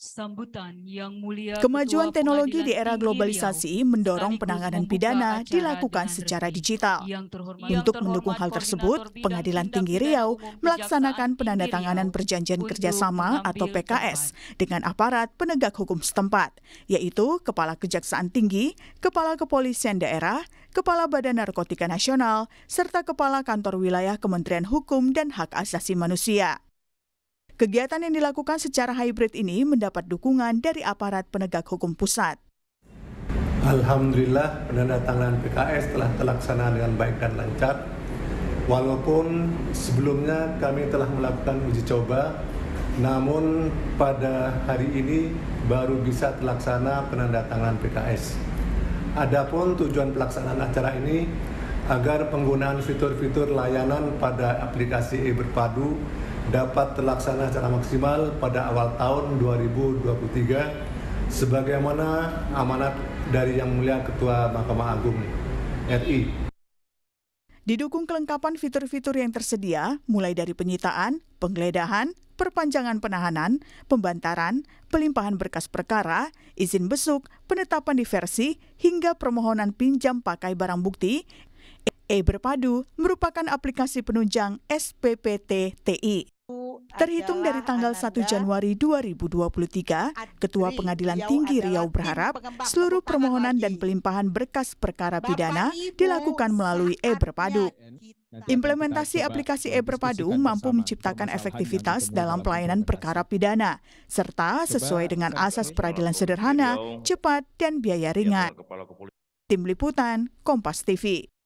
Sambutan yang mulia Kemajuan teknologi di era globalisasi mendorong penanganan pidana dilakukan secara digital. Untuk mendukung hal tersebut, Pengadilan Tinggi Riau melaksanakan penandatanganan perjanjian kerjasama atau PKS dengan aparat penegak hukum setempat, yaitu Kepala Kejaksaan Tinggi, Kepala Kepolisian Daerah, Kepala Badan Narkotika Nasional, serta Kepala Kantor Wilayah Kementerian Hukum dan Hak Asasi Manusia. Kegiatan yang dilakukan secara hybrid ini mendapat dukungan dari aparat penegak hukum pusat. Alhamdulillah penandatanganan PKS telah terlaksana dengan baik dan lancar. Walaupun sebelumnya kami telah melakukan uji coba, namun pada hari ini baru bisa terlaksana penandatanganan PKS. Adapun tujuan pelaksanaan acara ini agar penggunaan fitur-fitur layanan pada aplikasi e-berpadu dapat terlaksana secara maksimal pada awal tahun 2023 sebagaimana amanat dari Yang Mulia Ketua Mahkamah Agung RI. Didukung kelengkapan fitur-fitur yang tersedia, mulai dari penyitaan, penggeledahan, perpanjangan penahanan, pembantaran, pelimpahan berkas perkara, izin besuk, penetapan diversi, hingga permohonan pinjam pakai barang bukti, E-Berpadu merupakan aplikasi penunjang SPPT TI. Terhitung dari tanggal 1 Januari 2023, Ketua Pengadilan Tinggi Riau berharap seluruh permohonan dan pelimpahan berkas perkara pidana dilakukan melalui e-berpadu. Implementasi aplikasi e-berpadu mampu menciptakan efektivitas dalam pelayanan perkara pidana, serta sesuai dengan asas peradilan sederhana, cepat, dan biaya ringan. Tim Liputan, Kompas TV.